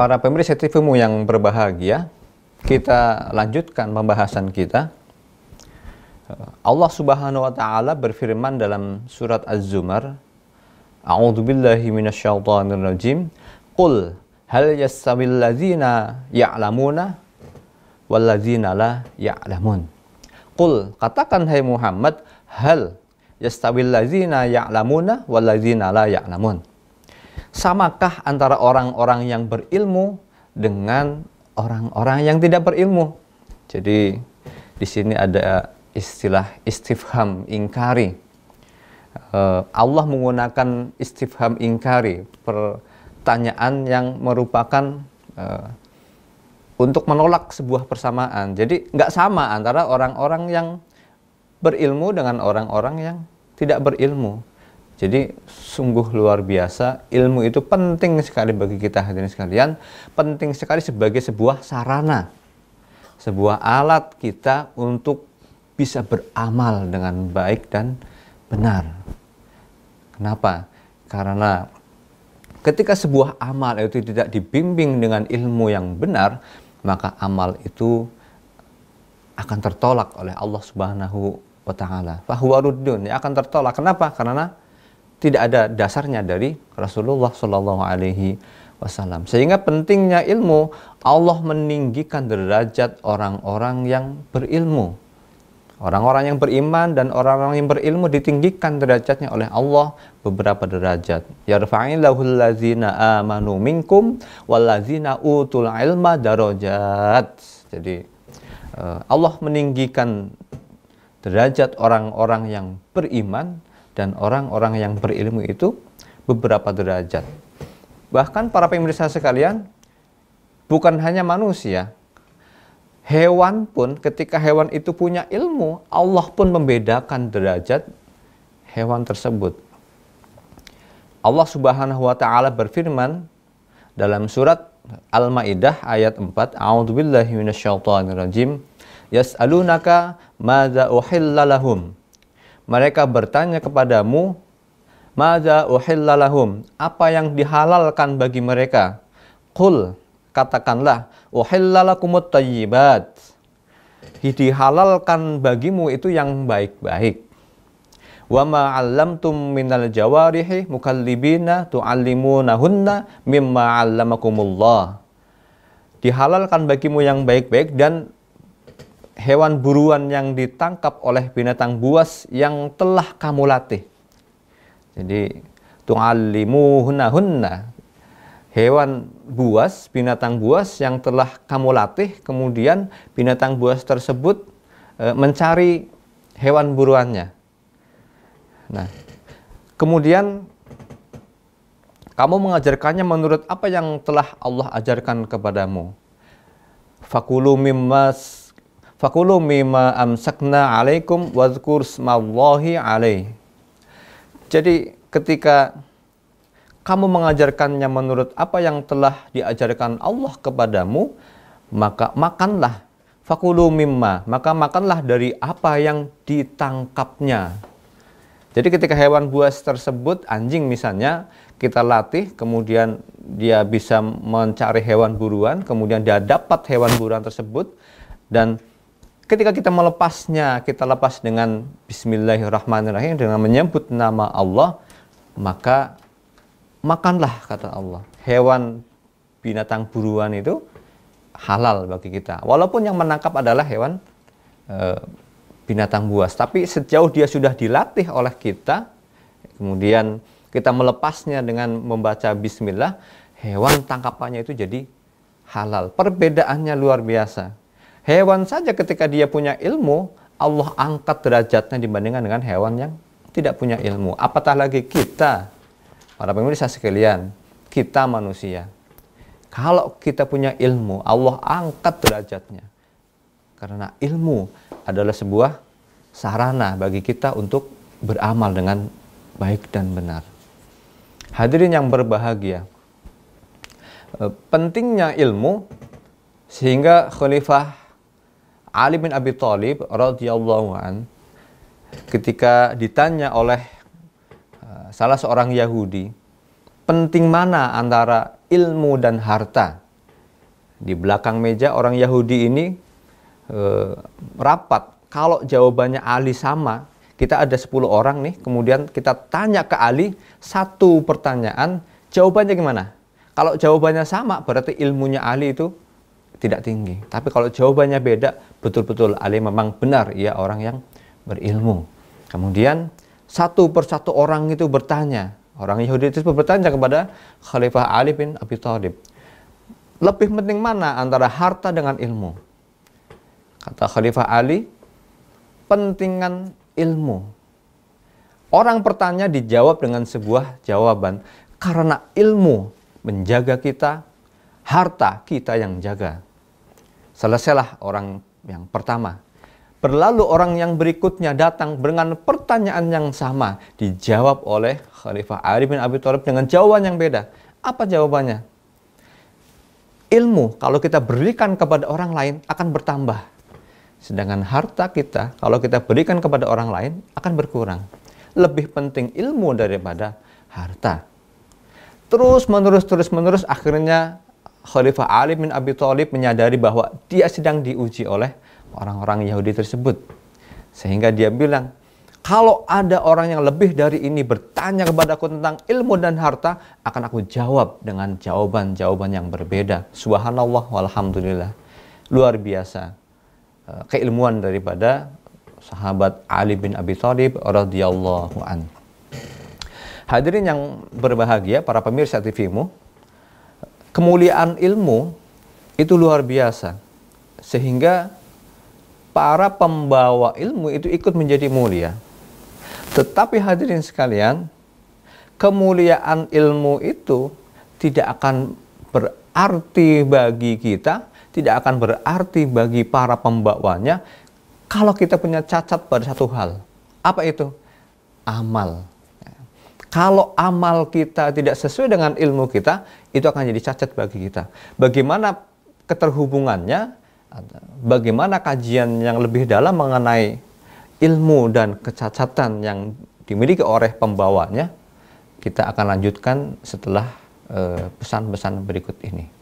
para pemirsa TVMU yang berbahagia, kita lanjutkan pembahasan kita. Allah Subhanahu wa taala berfirman dalam surat Az-Zumar, A'udzu billahi minasyaitonir rajim. Qul hal yastawil ladzina ya'lamuna wal ladzina la ya'lamun. Qul katakan hai Muhammad, hal yastawil ladzina ya'lamuna wal ladzina la ya'lamun. Samakah antara orang-orang yang berilmu dengan orang-orang yang tidak berilmu? Jadi di sini ada istilah istifham ingkari. Eh, Allah menggunakan istifham ingkari, pertanyaan yang merupakan eh, untuk menolak sebuah persamaan. Jadi nggak sama antara orang-orang yang berilmu dengan orang-orang yang tidak berilmu. Jadi sungguh luar biasa, ilmu itu penting sekali bagi kita hadirin sekalian, penting sekali sebagai sebuah sarana, sebuah alat kita untuk bisa beramal dengan baik dan benar. Kenapa? Karena ketika sebuah amal itu tidak dibimbing dengan ilmu yang benar, maka amal itu akan tertolak oleh Allah Subhanahu wa taala. Fahuwa ruddun, ya akan tertolak. Kenapa? Karena tidak ada dasarnya dari Rasulullah Shallallahu Alaihi Wasallam. Sehingga pentingnya ilmu, Allah meninggikan derajat orang-orang yang berilmu. Orang-orang yang beriman dan orang-orang yang berilmu ditinggikan derajatnya oleh Allah beberapa derajat. amanu minkum wallazina utul ilma darajat. Jadi eh, Allah meninggikan derajat orang-orang yang beriman dan orang-orang yang berilmu itu beberapa derajat. Bahkan para pemirsa sekalian, bukan hanya manusia, hewan pun ketika hewan itu punya ilmu, Allah pun membedakan derajat hewan tersebut. Allah Subhanahu wa taala berfirman dalam surat Al-Maidah ayat 4, A'udzubillahi minasyaitonirrajim. Yas'alunaka madza uhillalahum lahum? mereka bertanya kepadamu, Maza uhillalahum, apa yang dihalalkan bagi mereka? Qul, katakanlah, uhillalakumut tayyibat. Dihalalkan bagimu itu yang baik-baik. Wa ma'allamtum minal jawarihi mukallibina tu'allimunahunna mimma 'allamakumullah. Dihalalkan bagimu yang baik-baik dan hewan buruan yang ditangkap oleh binatang buas yang telah kamu latih. Jadi tu'allimuhunna hewan buas, binatang buas yang telah kamu latih, kemudian binatang buas tersebut e, mencari hewan buruannya. Nah, kemudian kamu mengajarkannya menurut apa yang telah Allah ajarkan kepadamu. Fakulu Fakulu mimma amsakna alaikum wadhkur smallahi alaih. Jadi ketika kamu mengajarkannya menurut apa yang telah diajarkan Allah kepadamu, maka makanlah. Fakulu mimma, maka makanlah dari apa yang ditangkapnya. Jadi ketika hewan buas tersebut, anjing misalnya, kita latih, kemudian dia bisa mencari hewan buruan, kemudian dia dapat hewan buruan tersebut, dan ketika kita melepasnya, kita lepas dengan bismillahirrahmanirrahim dengan menyebut nama Allah, maka makanlah kata Allah. Hewan binatang buruan itu halal bagi kita. Walaupun yang menangkap adalah hewan e, binatang buas, tapi sejauh dia sudah dilatih oleh kita, kemudian kita melepasnya dengan membaca bismillah, hewan tangkapannya itu jadi halal. Perbedaannya luar biasa. Hewan saja ketika dia punya ilmu, Allah angkat derajatnya dibandingkan dengan hewan yang tidak punya ilmu. Apatah lagi kita, para pemirsa sekalian, kita manusia. Kalau kita punya ilmu, Allah angkat derajatnya. Karena ilmu adalah sebuah sarana bagi kita untuk beramal dengan baik dan benar. Hadirin yang berbahagia, eh, pentingnya ilmu sehingga Khalifah Ali bin Abi Thalib radhiyallahu an ketika ditanya oleh eh, salah seorang Yahudi penting mana antara ilmu dan harta di belakang meja orang Yahudi ini eh, rapat kalau jawabannya Ali sama kita ada 10 orang nih kemudian kita tanya ke Ali satu pertanyaan jawabannya gimana kalau jawabannya sama berarti ilmunya Ali itu tidak tinggi. Tapi kalau jawabannya beda, betul-betul Ali memang benar ya orang yang berilmu. Kemudian satu persatu orang itu bertanya. Orang Yahudi itu bertanya kepada Khalifah Ali bin Abi Thalib. Lebih penting mana antara harta dengan ilmu? Kata Khalifah Ali, pentingan ilmu. Orang bertanya dijawab dengan sebuah jawaban. Karena ilmu menjaga kita, harta kita yang jaga. Selesailah orang yang pertama. Berlalu orang yang berikutnya datang dengan pertanyaan yang sama. Dijawab oleh Khalifah Ali bin Abi Thalib dengan jawaban yang beda. Apa jawabannya? Ilmu kalau kita berikan kepada orang lain akan bertambah. Sedangkan harta kita kalau kita berikan kepada orang lain akan berkurang. Lebih penting ilmu daripada harta terus menerus terus menerus akhirnya Khalifah Ali bin Abi Thalib menyadari bahwa dia sedang diuji oleh orang-orang Yahudi tersebut. Sehingga dia bilang, kalau ada orang yang lebih dari ini bertanya kepadaku tentang ilmu dan harta, akan aku jawab dengan jawaban-jawaban yang berbeda. Subhanallah walhamdulillah. Luar biasa eh, keilmuan daripada sahabat Ali bin Abi Thalib radhiyallahu an. Hadirin yang berbahagia, para pemirsa TVmu, kemuliaan ilmu itu luar biasa sehingga para pembawa ilmu itu ikut menjadi mulia. Tetapi hadirin sekalian, kemuliaan ilmu itu tidak akan berarti bagi kita, tidak akan berarti bagi para pembawanya kalau kita punya cacat pada satu hal. Apa itu? Amal. Kalau amal kita tidak sesuai dengan ilmu kita, itu akan jadi cacat bagi kita. Bagaimana keterhubungannya? Bagaimana kajian yang lebih dalam mengenai ilmu dan kecacatan yang dimiliki oleh pembawanya? Kita akan lanjutkan setelah eh, pesan-pesan berikut ini.